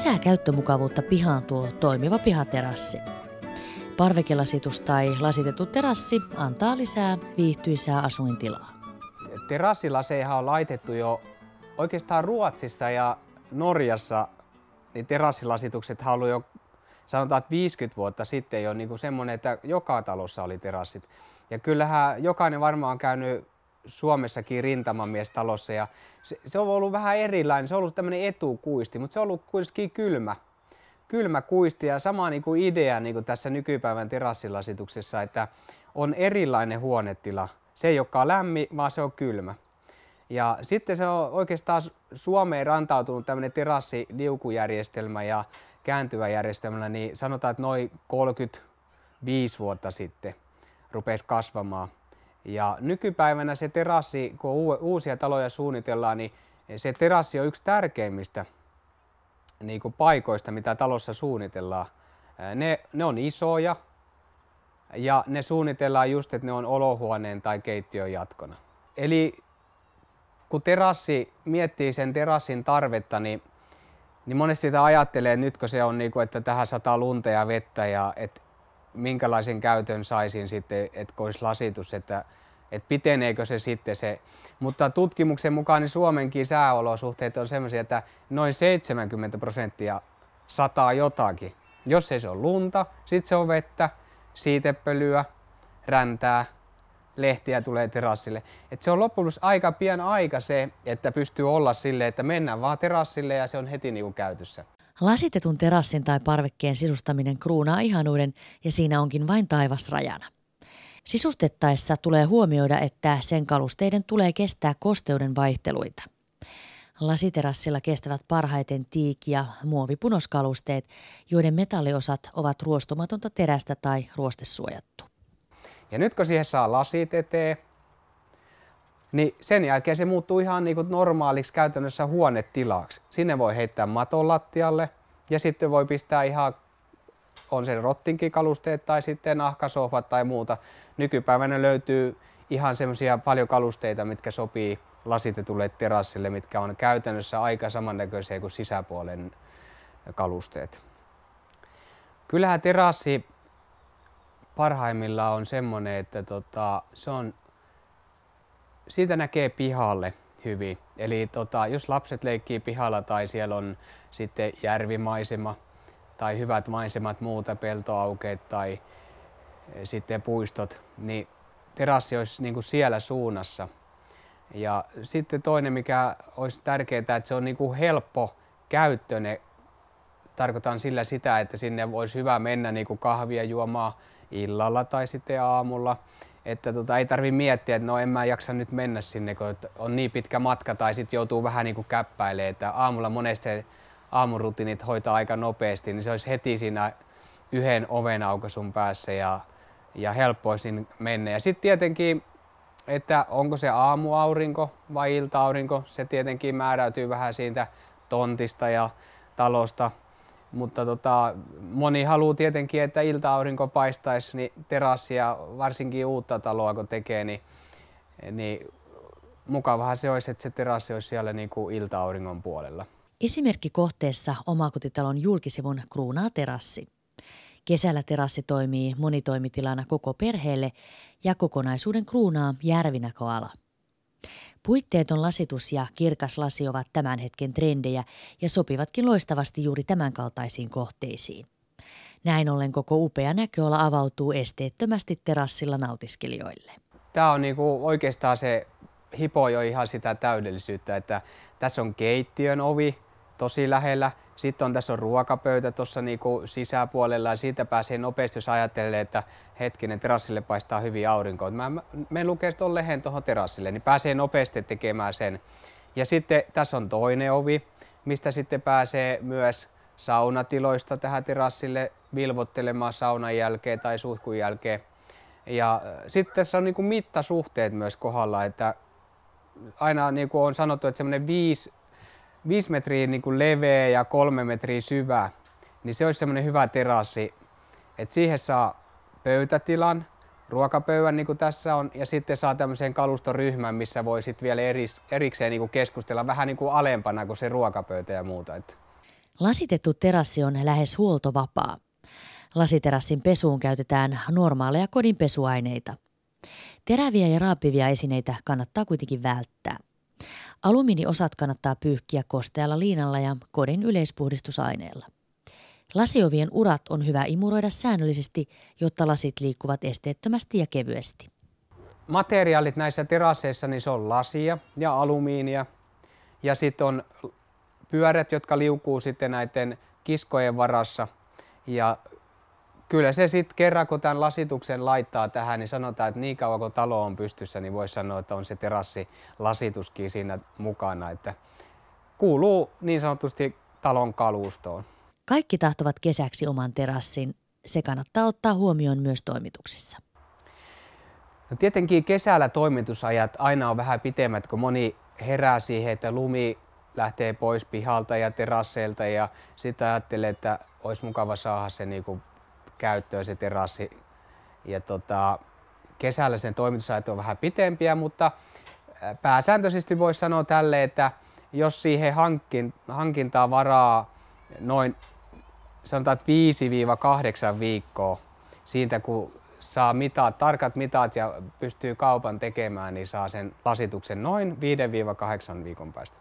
Lisää käyttömukavuutta pihaan tuo toimiva pihaterassi. Parvekelasitus tai lasitettu terassi antaa lisää viihtyisää asuintilaa. Terassilaseja on laitettu jo oikeastaan Ruotsissa ja Norjassa niin terassilasitukset on jo sanotaan, että 50 vuotta sitten jo niin kuin semmoinen, että joka talossa oli terassit. Ja kyllähän jokainen varmaan on käynyt Suomessakin rintamamiestalossa ja se, se on ollut vähän erilainen, se on ollut tämmöinen etukuisti, mutta se on ollut kuitenkin kylmä, kylmä kuisti ja sama niin kuin idea niin kuin tässä nykypäivän terassilasituksessa, että on erilainen huonetila. Se ei olekaan lämmin, vaan se on kylmä. Ja sitten se on oikeastaan Suomeen rantautunut tämmöinen terassiliukujärjestelmä ja kääntyvä järjestelmä, niin sanotaan, että noin 35 vuotta sitten rupesi kasvamaan. Ja nykypäivänä se terassi, kun uusia taloja suunnitellaan, niin se terassi on yksi tärkeimmistä niin kuin paikoista, mitä talossa suunnitellaan. Ne, ne on isoja ja ne suunnitellaan just, että ne on olohuoneen tai keittiön jatkona. Eli kun terassi miettii sen terassin tarvetta, niin, niin monesti sitä ajattelee, että nytkö se on, niin kuin, että tähän sataa lunta ja vettä ja että minkälaisen käytön saisin sitten, että olisi lasitus, että, että piteneekö se sitten se. Mutta tutkimuksen mukaan niin Suomenkin sääolosuhteet on sellaisia, että noin 70 prosenttia sataa jotakin. Jos ei se ole lunta, sitten se on vettä, siitepölyä, räntää, lehtiä tulee terassille. Et se on loppujen aika pian aika se, että pystyy olla sille, että mennään vaan terassille ja se on heti niinku käytössä. Lasitetun terassin tai parvekkeen sisustaminen kruunaa ihanuuden ja siinä onkin vain taivas rajana. Sisustettaessa tulee huomioida, että sen kalusteiden tulee kestää kosteuden vaihteluita. Lasiterassilla kestävät parhaiten tiiki- ja muovipunoskalusteet, joiden metalliosat ovat ruostumatonta terästä tai ruostesuojattu. Ja nyt kun siihen saa eteen, niin sen jälkeen se muuttuu ihan niin kuin normaaliksi käytännössä huonetilaksi. Sinne voi heittää maton lattialle ja sitten voi pistää ihan on sen rottinkikalusteet tai sitten nahkasohvat tai muuta. Nykypäivänä löytyy ihan semmoisia paljon kalusteita, mitkä sopii lasitetulle terassille, mitkä on käytännössä aika samannäköisiä kuin sisäpuolen kalusteet. Kyllähän terassi parhaimmillaan on semmoinen, että tota, se on siitä näkee pihalle hyvin. Eli tota, jos lapset leikkii pihalla tai siellä on sitten järvimaisema tai hyvät maisemat muuta, peltoaukeet tai eh, sitten puistot, niin terassi olisi niin kuin siellä suunnassa. Ja sitten toinen, mikä olisi tärkeää, että se on niin kuin helppo käyttöinen. Tarkoitan sillä sitä, että sinne voisi hyvä mennä niin kuin kahvia juomaan illalla tai sitten aamulla että tota, ei tarvi miettiä, että no en mä jaksa nyt mennä sinne, kun on niin pitkä matka tai sitten joutuu vähän niin kuin käppäilemään, että aamulla monesti se aamurutiinit hoitaa aika nopeasti, niin se olisi heti siinä yhden oven aukasun päässä ja, ja helppoisin mennä. Ja sitten tietenkin, että onko se aamuaurinko vai iltaaurinko, se tietenkin määräytyy vähän siitä tontista ja talosta, mutta tota, moni haluaa tietenkin, että ilta-aurinko paistaisi, niin terassia, varsinkin uutta taloa kun tekee, niin, niin mukavahan se olisi, että se terassi olisi siellä niin kuin ilta-auringon puolella. Esimerkki kohteessa omakotitalon julkisivun kruunaa terassi. Kesällä terassi toimii monitoimitilana koko perheelle ja kokonaisuuden kruunaa järvinäköala. Puitteeton lasitus ja kirkas lasi ovat tämän hetken trendejä ja sopivatkin loistavasti juuri tämänkaltaisiin kohteisiin. Näin ollen koko upea näköala avautuu esteettömästi terassilla nautiskelijoille. Tämä on niinku oikeastaan se hipo jo ihan sitä täydellisyyttä, että tässä on keittiön ovi tosi lähellä, sitten on, tässä on ruokapöytä tuossa niinku sisäpuolella ja siitä pääsee nopeasti, jos ajattelee, että hetkinen, terassille paistaa hyvin aurinko. Mä menen lukee tuon lehen tuohon terassille, niin pääsee nopeasti tekemään sen. Ja sitten tässä on toinen ovi, mistä sitten pääsee myös saunatiloista tähän terassille vilvottelemaan saunan jälkeen tai suihkun jälkeen. Ja äh, sitten tässä on niin kuin mittasuhteet myös kohdalla, että aina niin kuin on sanottu, että semmoinen 5 5 metriä niin kuin leveä ja 3 metriä syvä, niin se olisi semmoinen hyvä terassi, että siihen saa pöytätilan, ruokapöydän niin kuin tässä on, ja sitten saa tämmöisen kalustoryhmän, missä voi sitten vielä erikseen niin kuin keskustella vähän niin kuin alempana kuin se ruokapöytä ja muuta. Lasitettu terassi on lähes huoltovapaa. Lasiterassin pesuun käytetään normaaleja kodin pesuaineita. Teräviä ja raapivia esineitä kannattaa kuitenkin välttää. Alumiiniosat kannattaa pyyhkiä kostealla liinalla ja kodin yleispuhdistusaineella. Lasiovien urat on hyvä imuroida säännöllisesti, jotta lasit liikkuvat esteettömästi ja kevyesti. Materiaalit näissä terasseissa niin se on lasia ja alumiinia ja sitten on pyörät, jotka liukuu sitten näiden kiskojen varassa ja kyllä se sitten kerran, kun tämän lasituksen laittaa tähän, niin sanotaan, että niin kauan kun talo on pystyssä, niin voisi sanoa, että on se terassi lasituskin siinä mukana, että kuuluu niin sanotusti talon kalustoon. Kaikki tahtovat kesäksi oman terassin. Se kannattaa ottaa huomioon myös toimituksissa. No tietenkin kesällä toimitusajat aina on vähän pitemmät, kun moni herää siihen, että lumi lähtee pois pihalta ja terasseilta ja sitä ajattelee, että olisi mukava saada se niin kuin käyttöön se terassi. Ja tota, kesällä sen toimitusajat on vähän pitempiä, mutta pääsääntöisesti voisi sanoa tälle, että jos siihen hankin, hankintaa varaa noin sanotaan 5-8 viikkoa siitä, kun saa mitat, tarkat mitat ja pystyy kaupan tekemään, niin saa sen lasituksen noin 5-8 viikon päästä.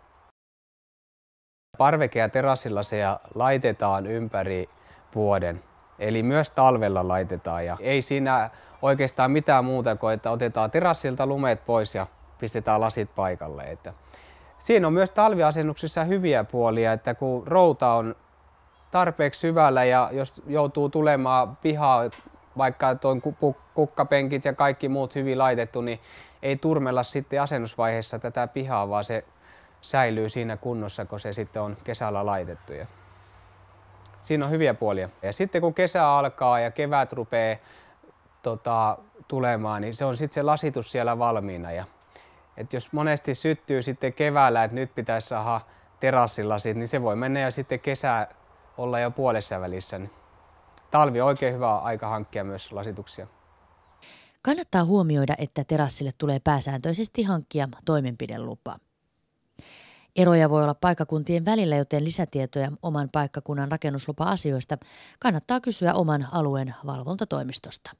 Parveke- ja se laitetaan ympäri vuoden. Eli myös talvella laitetaan ja ei siinä oikeastaan mitään muuta kuin, että otetaan terassilta lumeet pois ja pistetään lasit paikalle. Että siinä on myös talviasennuksissa hyviä puolia, että kun routa on tarpeeksi syvällä ja jos joutuu tulemaan pihaa, vaikka tuon kukkapenkit ja kaikki muut hyvin laitettu, niin ei turmella sitten asennusvaiheessa tätä pihaa, vaan se säilyy siinä kunnossa, kun se sitten on kesällä laitettu siinä on hyviä puolia. Ja sitten kun kesä alkaa ja kevät rupeaa tota, tulemaan, niin se on sitten se lasitus siellä valmiina. Ja, et jos monesti syttyy sitten keväällä, että nyt pitäisi saada terassilasit, niin se voi mennä jo sitten kesä olla jo puolessa välissä. Niin talvi on oikein hyvä aika hankkia myös lasituksia. Kannattaa huomioida, että terassille tulee pääsääntöisesti hankkia toimenpidelupa. Eroja voi olla paikkakuntien välillä, joten lisätietoja oman paikkakunnan rakennuslupa-asioista kannattaa kysyä oman alueen valvontatoimistosta.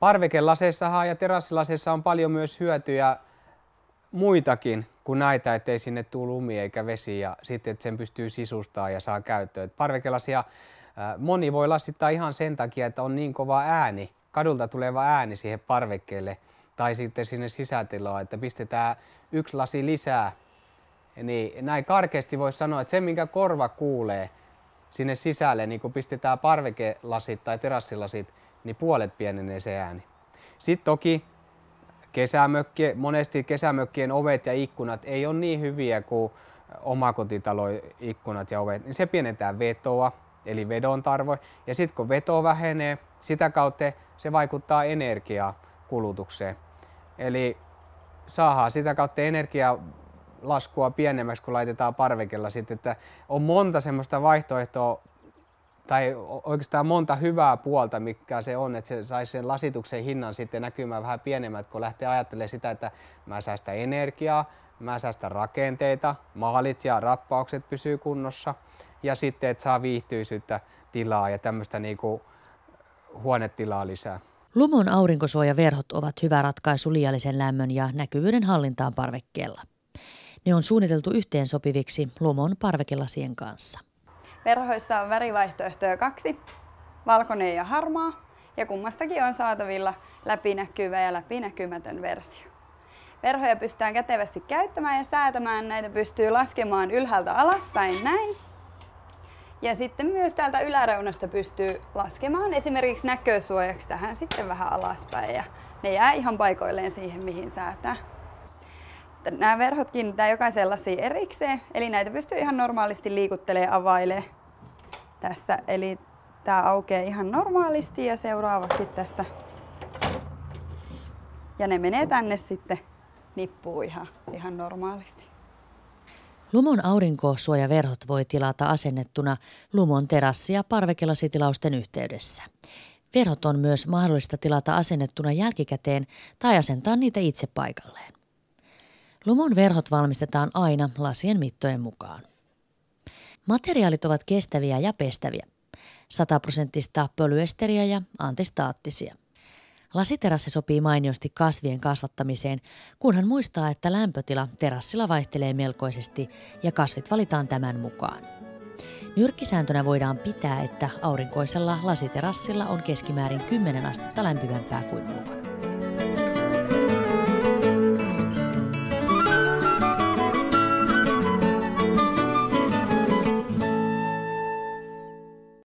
Parvekelaseissahan ja terassilaseissa on paljon myös hyötyjä muitakin kuin näitä, ettei sinne tule lumi eikä vesi ja sitten, että sen pystyy sisustaa ja saa käyttöön. Parvekelasia moni voi lasittaa ihan sen takia, että on niin kova ääni, kadulta tuleva ääni siihen parvekkeelle tai sitten sinne sisätilaan, että pistetään yksi lasi lisää niin näin karkeasti voisi sanoa, että se minkä korva kuulee sinne sisälle, niin kun pistetään parvekelasit tai terassilasit, niin puolet pienenee se ääni. Sitten toki kesämökki, monesti kesämökkien ovet ja ikkunat ei ole niin hyviä kuin omakotitalon ikkunat ja ovet, niin se pienentää vetoa, eli vedon tarvo. Ja sitten kun veto vähenee, sitä kautta se vaikuttaa energiakulutukseen. Eli saadaan sitä kautta energiaa laskua pienemmäksi, kun laitetaan parvekella sitten, että on monta semmoista vaihtoehtoa tai oikeastaan monta hyvää puolta, mikä se on, että se saisi sen lasituksen hinnan sitten näkymään vähän pienemmät, kun lähtee ajattelemaan sitä, että mä säästän energiaa, mä säästän rakenteita, maalit ja rappaukset pysyy kunnossa ja sitten, että saa viihtyisyyttä tilaa ja tämmöistä niinku huonetilaa lisää. Lumon aurinkosuojaverhot ovat hyvä ratkaisu liiallisen lämmön ja näkyvyyden hallintaan parvekkeella. Ne on suunniteltu yhteensopiviksi Lomon parvekelasien kanssa. Verhoissa on värivaihtoehtoja kaksi, valkoinen ja harmaa, ja kummastakin on saatavilla läpinäkyvä ja läpinäkymätön versio. Verhoja pystytään kätevästi käyttämään ja säätämään. Näitä pystyy laskemaan ylhäältä alaspäin näin. Ja sitten myös täältä yläreunasta pystyy laskemaan esimerkiksi näkösuojaksi tähän sitten vähän alaspäin. Ja ne jää ihan paikoilleen siihen, mihin säätää. Nämä verhot kiinnitetään jokaisen lasiin erikseen, eli näitä pystyy ihan normaalisti liikuttelemaan availemaan tässä. Eli tämä aukeaa ihan normaalisti ja seuraavaksi tästä. Ja ne menee tänne sitten nippuu ihan, ihan normaalisti. Lumon aurinkosuojaverhot voi tilata asennettuna Lumon terassi- ja parvekelasitilausten yhteydessä. Verhot on myös mahdollista tilata asennettuna jälkikäteen tai asentaa niitä itse paikalleen. Lumon verhot valmistetaan aina lasien mittojen mukaan. Materiaalit ovat kestäviä ja pestäviä. 100 prosenttista pölyesteriä ja antistaattisia. Lasiterassi sopii mainiosti kasvien kasvattamiseen, kunhan muistaa, että lämpötila terassilla vaihtelee melkoisesti ja kasvit valitaan tämän mukaan. Nyrkkisääntönä voidaan pitää, että aurinkoisella lasiterassilla on keskimäärin 10 astetta lämpimämpää kuin ulkona.